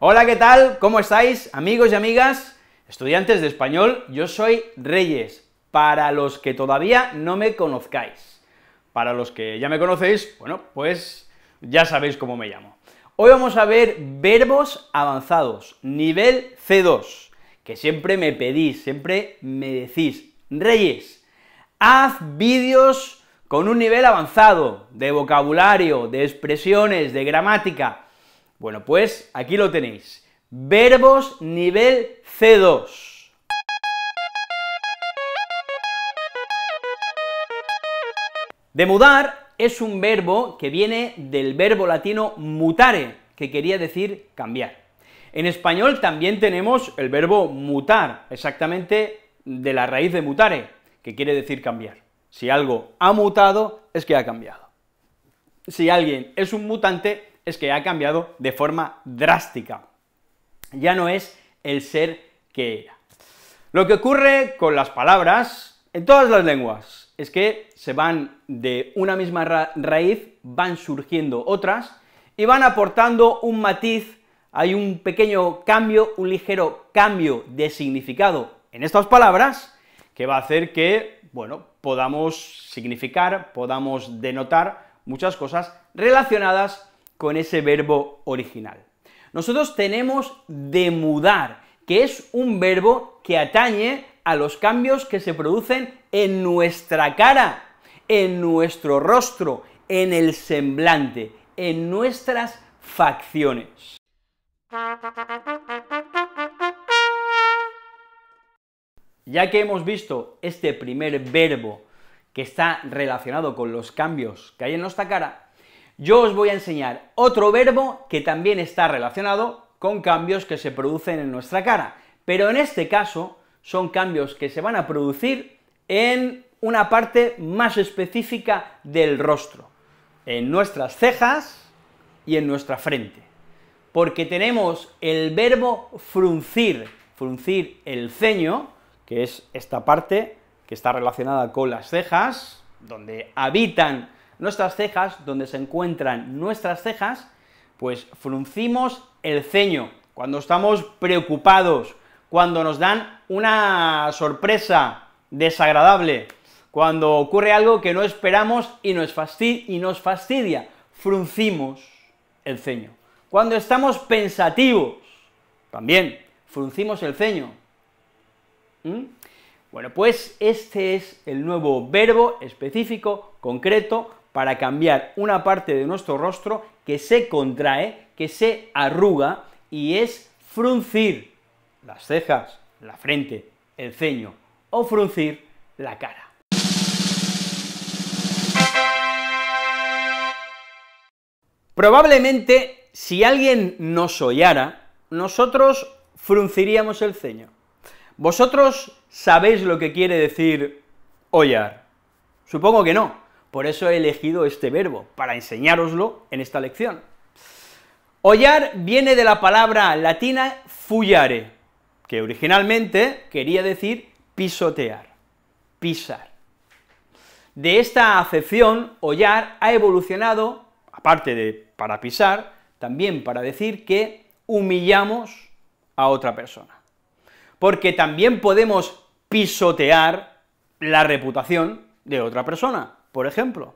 Hola, ¿qué tal? ¿Cómo estáis, amigos y amigas, estudiantes de español? Yo soy Reyes, para los que todavía no me conozcáis. Para los que ya me conocéis, bueno, pues ya sabéis cómo me llamo. Hoy vamos a ver verbos avanzados, nivel C2, que siempre me pedís, siempre me decís, Reyes, haz vídeos con un nivel avanzado de vocabulario, de expresiones, de gramática, bueno, pues aquí lo tenéis. Verbos nivel C2. De mudar es un verbo que viene del verbo latino mutare, que quería decir cambiar. En español también tenemos el verbo mutar, exactamente de la raíz de mutare, que quiere decir cambiar. Si algo ha mutado, es que ha cambiado. Si alguien es un mutante, es que ha cambiado de forma drástica. Ya no es el ser que era. Lo que ocurre con las palabras en todas las lenguas es que se van de una misma raíz, van surgiendo otras y van aportando un matiz, hay un pequeño cambio, un ligero cambio de significado en estas palabras que va a hacer que, bueno, podamos significar, podamos denotar muchas cosas relacionadas con ese verbo original. Nosotros tenemos de mudar, que es un verbo que atañe a los cambios que se producen en nuestra cara, en nuestro rostro, en el semblante, en nuestras facciones. Ya que hemos visto este primer verbo que está relacionado con los cambios que hay en nuestra cara, yo os voy a enseñar otro verbo que también está relacionado con cambios que se producen en nuestra cara, pero en este caso son cambios que se van a producir en una parte más específica del rostro, en nuestras cejas y en nuestra frente, porque tenemos el verbo fruncir, fruncir el ceño, que es esta parte que está relacionada con las cejas, donde habitan nuestras cejas, donde se encuentran nuestras cejas, pues fruncimos el ceño, cuando estamos preocupados, cuando nos dan una sorpresa desagradable, cuando ocurre algo que no esperamos y nos, fastidia, fruncimos el ceño. Cuando estamos pensativos, también fruncimos el ceño. ¿Mm? Bueno, pues este es el nuevo verbo específico, concreto, para cambiar una parte de nuestro rostro que se contrae, que se arruga y es fruncir las cejas, la frente, el ceño o fruncir la cara. Probablemente si alguien nos hollara, nosotros frunciríamos el ceño. Vosotros sabéis lo que quiere decir hollar. Supongo que no, por eso he elegido este verbo, para enseñároslo en esta lección. Hollar viene de la palabra latina fullare, que originalmente quería decir pisotear, pisar. De esta acepción, hollar ha evolucionado, aparte de para pisar, también para decir que humillamos a otra persona. Porque también podemos pisotear la reputación de otra persona por ejemplo.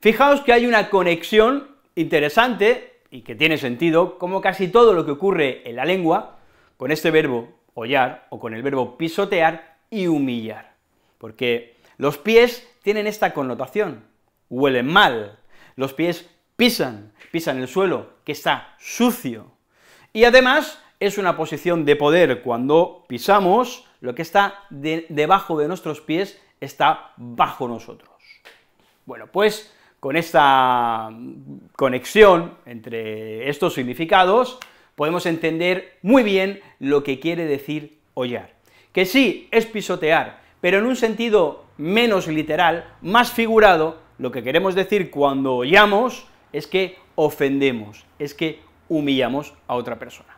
Fijaos que hay una conexión interesante y que tiene sentido, como casi todo lo que ocurre en la lengua, con este verbo hollar o con el verbo pisotear y humillar, porque los pies tienen esta connotación, huelen mal, los pies pisan, pisan el suelo, que está sucio, y además es una posición de poder, cuando pisamos, lo que está debajo de nuestros pies está bajo nosotros. Bueno, pues con esta conexión entre estos significados podemos entender muy bien lo que quiere decir hollar. Que sí, es pisotear, pero en un sentido menos literal, más figurado, lo que queremos decir cuando hollamos es que ofendemos, es que humillamos a otra persona.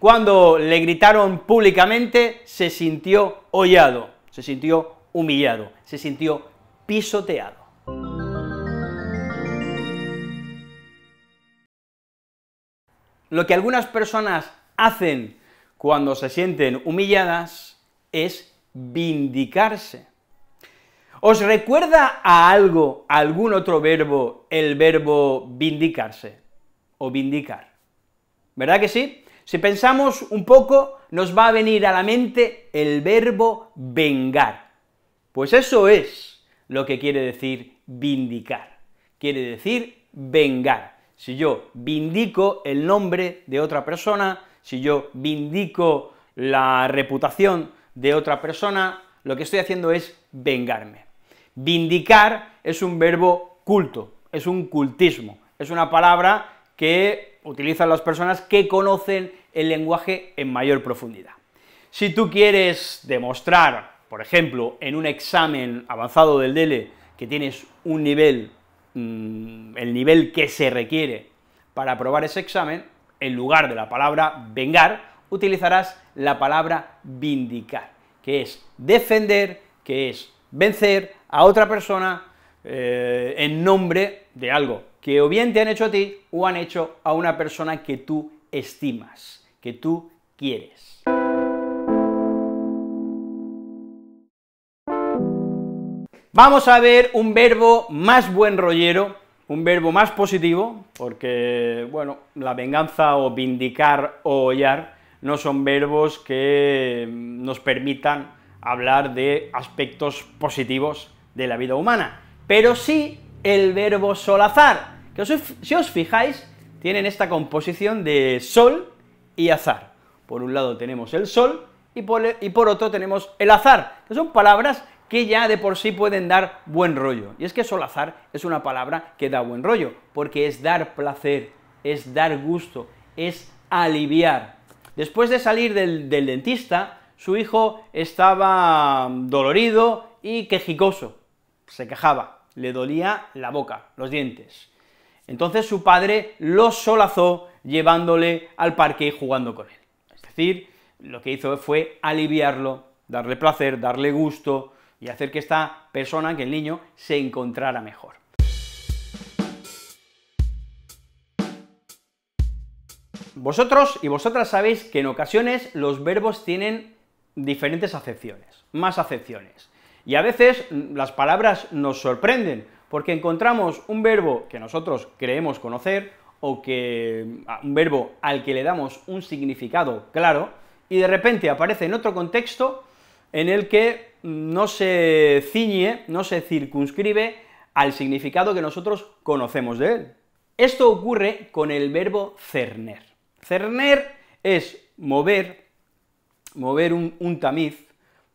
Cuando le gritaron públicamente, se sintió hollado, se sintió humillado, se sintió pisoteado. Lo que algunas personas hacen cuando se sienten humilladas es vindicarse. ¿Os recuerda a algo, algún otro verbo, el verbo vindicarse o vindicar? ¿Verdad que sí? Si pensamos un poco, nos va a venir a la mente el verbo vengar. Pues eso es lo que quiere decir vindicar, quiere decir vengar si yo vindico el nombre de otra persona, si yo vindico la reputación de otra persona, lo que estoy haciendo es vengarme. Vindicar es un verbo culto, es un cultismo, es una palabra que utilizan las personas que conocen el lenguaje en mayor profundidad. Si tú quieres demostrar, por ejemplo, en un examen avanzado del DELE, que tienes un nivel Mm, el nivel que se requiere para aprobar ese examen, en lugar de la palabra vengar, utilizarás la palabra vindicar, que es defender, que es vencer a otra persona eh, en nombre de algo que o bien te han hecho a ti o han hecho a una persona que tú estimas, que tú quieres. Vamos a ver un verbo más buen rollero, un verbo más positivo, porque, bueno, la venganza o vindicar o hollar no son verbos que nos permitan hablar de aspectos positivos de la vida humana, pero sí el verbo solazar, que si os fijáis, tienen esta composición de sol y azar. Por un lado tenemos el sol y y por otro tenemos el azar, que son palabras que ya de por sí pueden dar buen rollo. Y es que solazar es una palabra que da buen rollo, porque es dar placer, es dar gusto, es aliviar. Después de salir del, dentista, su hijo estaba dolorido y quejicoso, se quejaba, le dolía la boca, los dientes. Entonces su padre lo solazó llevándole al parque y jugando con él. Es decir, lo que hizo fue aliviarlo, darle placer, darle gusto, y hacer que esta persona, que el niño, se encontrara mejor. Vosotros y vosotras sabéis que en ocasiones los verbos tienen diferentes acepciones, más acepciones. Y a veces las palabras nos sorprenden, porque encontramos un verbo que nosotros creemos conocer, o que ah, un verbo al que le damos un significado claro, y de repente aparece en otro contexto en el que no se ciñe, no se circunscribe al significado que nosotros conocemos de él. Esto ocurre con el verbo cerner. Cerner es mover, mover un, tamiz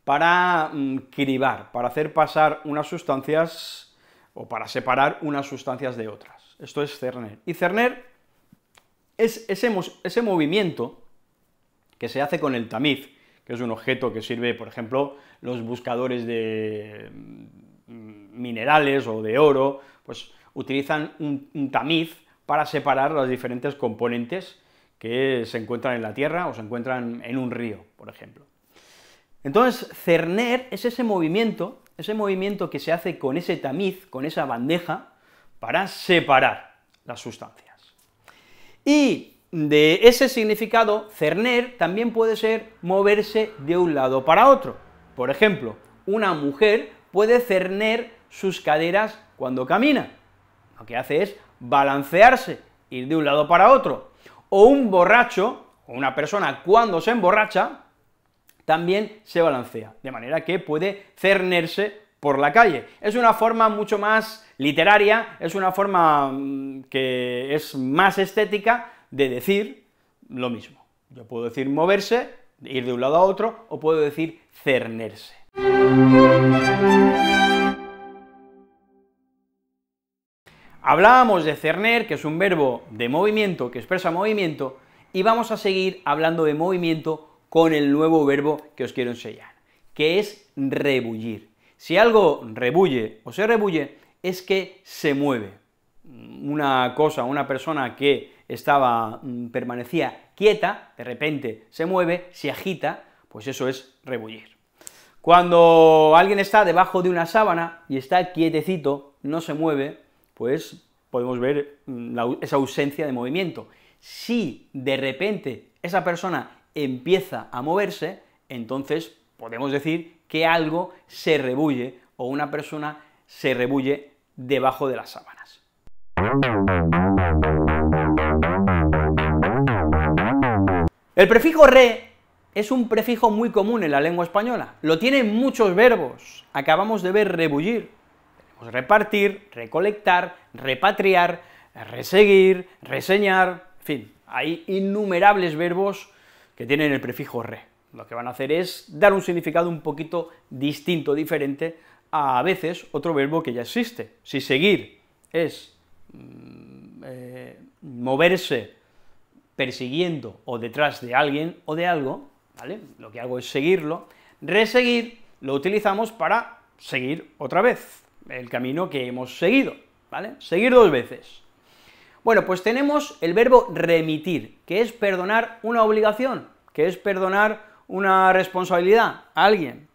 para mm, cribar, para hacer pasar unas sustancias o para separar unas sustancias de otras. Esto es cerner. Y cerner es ese movimiento que se hace con el tamiz, que es un objeto que sirve, por ejemplo, los buscadores de mm, minerales o de oro, pues utilizan un, tamiz para separar las diferentes componentes que se encuentran en la Tierra o se encuentran en un río, por ejemplo. Entonces, cerner es ese movimiento, ese movimiento que se hace con ese tamiz, con esa bandeja, para separar las sustancias. Y de ese significado, cerner también puede ser moverse de un lado para otro. Por ejemplo, una mujer puede cerner sus caderas cuando camina. Lo que hace es balancearse, ir de un lado para otro. O un borracho, o una persona cuando se emborracha, también se balancea, de manera que puede cernerse por la calle. Es una forma mucho más literaria, es una forma mm, que es más estética, de decir lo mismo. Yo puedo decir moverse, ir de un lado a otro, o puedo decir cernerse. Hablábamos de cerner, que es un verbo de movimiento que expresa movimiento, y vamos a seguir hablando de movimiento con el nuevo verbo que os quiero enseñar, que es rebullir. Si algo rebulle o se rebulle, es que se mueve. Una cosa, una persona que estaba, mm, permanecía quieta, de repente se mueve, se agita, pues eso es rebullir. Cuando alguien está debajo de una sábana y está quietecito, no se mueve, pues podemos ver mm, esa ausencia de movimiento. Si de repente esa persona empieza a moverse, entonces podemos decir que algo se rebulle o una persona se rebulle debajo de las sábanas. El prefijo re es un prefijo muy común en la lengua española, lo tienen muchos verbos, acabamos de ver rebullir, tenemos repartir, recolectar, repatriar, reseguir, reseñar, en fin, hay innumerables verbos que tienen el prefijo re. Lo que van a hacer es dar un significado un poquito distinto, diferente, a, a veces otro verbo que ya existe. Si seguir es mm, eh, moverse, persiguiendo o detrás de alguien o de algo, ¿vale? Lo que hago es seguirlo. Reseguir lo utilizamos para seguir otra vez el camino que hemos seguido, ¿vale? Seguir dos veces. Bueno, pues tenemos el verbo remitir, que es perdonar una obligación, que es perdonar una responsabilidad a alguien.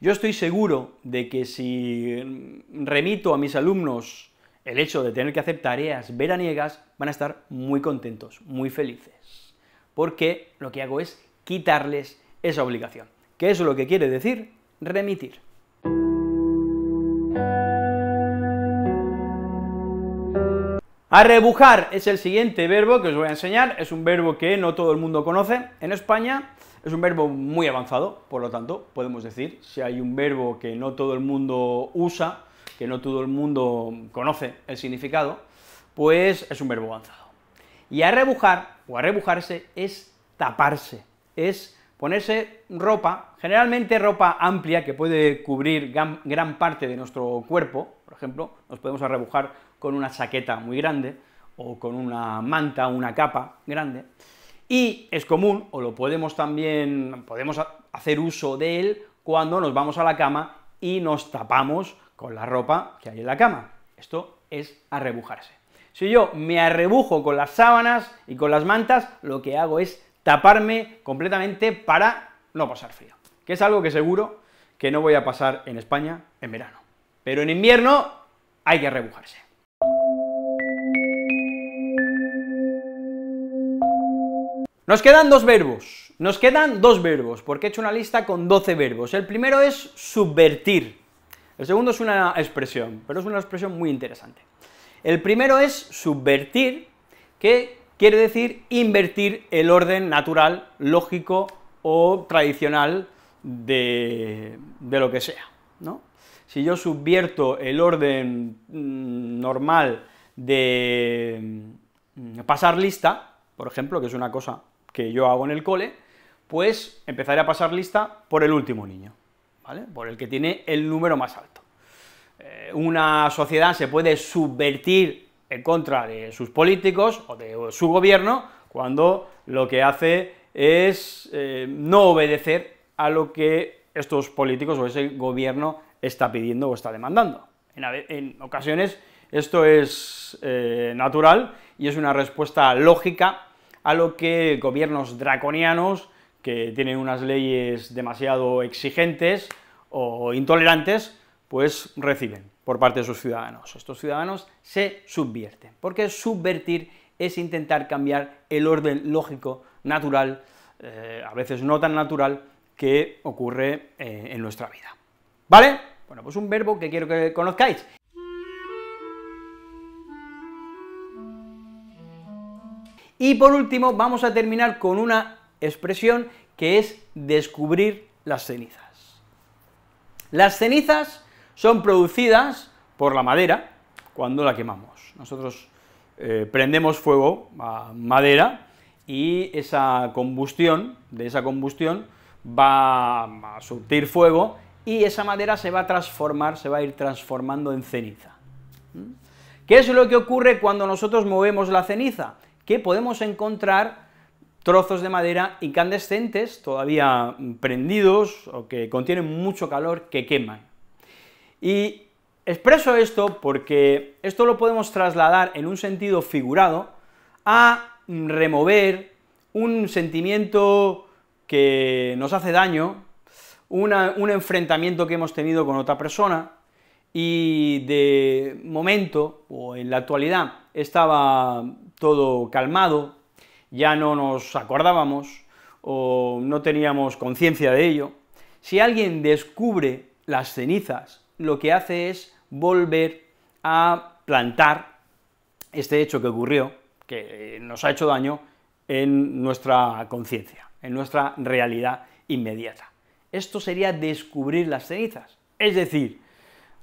Yo estoy seguro de que si remito a mis alumnos el hecho de tener que hacer tareas veraniegas, van a estar muy contentos, muy felices, porque lo que hago es quitarles esa obligación, que es lo que quiere decir remitir. Arrebujar es el siguiente verbo que os voy a enseñar, es un verbo que no todo el mundo conoce. En España es un verbo muy avanzado, por lo tanto, podemos decir, si hay un verbo que no todo el mundo usa, que no todo el mundo conoce el significado, pues es un verbo avanzado. Y arrebujar o arrebujarse es taparse, es ponerse ropa, generalmente ropa amplia que puede cubrir gran, parte de nuestro cuerpo, por ejemplo, nos podemos arrebujar con una chaqueta muy grande o con una manta, una capa grande, y es común, o lo podemos también, podemos hacer uso de él cuando nos vamos a la cama y nos tapamos con la ropa que hay en la cama. Esto es arrebujarse. Si yo me arrebujo con las sábanas y con las mantas, lo que hago es taparme completamente para no pasar frío, que es algo que seguro que no voy a pasar en España en verano. Pero en invierno hay que arrebujarse. Nos quedan dos verbos, nos quedan dos verbos, porque he hecho una lista con 12 verbos. El primero es subvertir, el segundo es una expresión, pero es una expresión muy interesante. El primero es subvertir, que quiere decir invertir el orden natural, lógico o tradicional de, de lo que sea, ¿no? Si yo subvierto el orden mm, normal de mm, pasar lista, por ejemplo, que es una cosa que yo hago en el cole, pues empezaré a pasar lista por el último niño. Por el que tiene el número más alto. Eh, una sociedad se puede subvertir en contra de sus políticos o de su gobierno cuando lo que hace es eh, no obedecer a lo que estos políticos o ese gobierno está pidiendo o está demandando. En, ocasiones esto es eh, natural y es una respuesta lógica a lo que gobiernos draconianos que tienen unas leyes demasiado exigentes o intolerantes, pues reciben por parte de sus ciudadanos. Estos ciudadanos se subvierten, porque subvertir es intentar cambiar el orden lógico, natural, eh, a veces no tan natural, que ocurre eh, en nuestra vida. ¿Vale? Bueno, pues un verbo que quiero que conozcáis. Y por último, vamos a terminar con una expresión que es descubrir las cenizas. Las cenizas son producidas por la madera cuando la quemamos. Nosotros eh, prendemos fuego a madera y esa combustión, de esa combustión va a surtir fuego y esa madera se va a transformar, se va a ir transformando en ceniza. ¿Mm? ¿Qué es lo que ocurre cuando nosotros movemos la ceniza? Que podemos encontrar trozos de madera incandescentes, todavía prendidos o que contienen mucho calor, que queman. Y expreso esto porque esto lo podemos trasladar en un sentido figurado a remover un sentimiento que nos hace daño, un enfrentamiento que hemos tenido con otra persona y de momento o en la actualidad estaba todo calmado, ya no nos acordábamos o no teníamos conciencia de ello, si alguien descubre las cenizas, lo que hace es volver a plantar este hecho que ocurrió, que eh, nos ha hecho daño, en nuestra conciencia, en nuestra realidad inmediata. Esto sería descubrir las cenizas, es decir,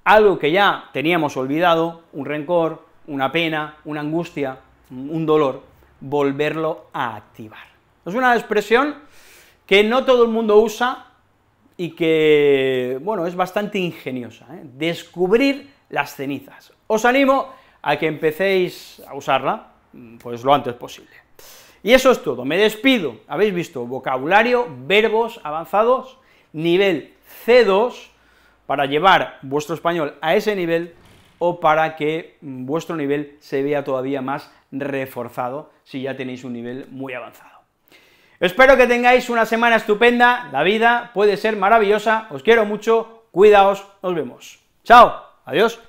algo que ya teníamos olvidado, un rencor, una pena, una angustia, un dolor, volverlo a activar. Es una expresión que no todo el mundo usa y que, bueno, es bastante ingeniosa, ¿eh? descubrir las cenizas. Os animo a que empecéis a usarla, mm, pues lo antes posible. Y eso es todo, me despido. Habéis visto vocabulario, verbos avanzados, nivel C2, para llevar vuestro español a ese nivel o para que vuestro nivel se vea todavía más reforzado si ya tenéis un nivel muy avanzado. Espero que tengáis una semana estupenda, la vida puede ser maravillosa, os quiero mucho, cuidaos, nos vemos. Chao, adiós.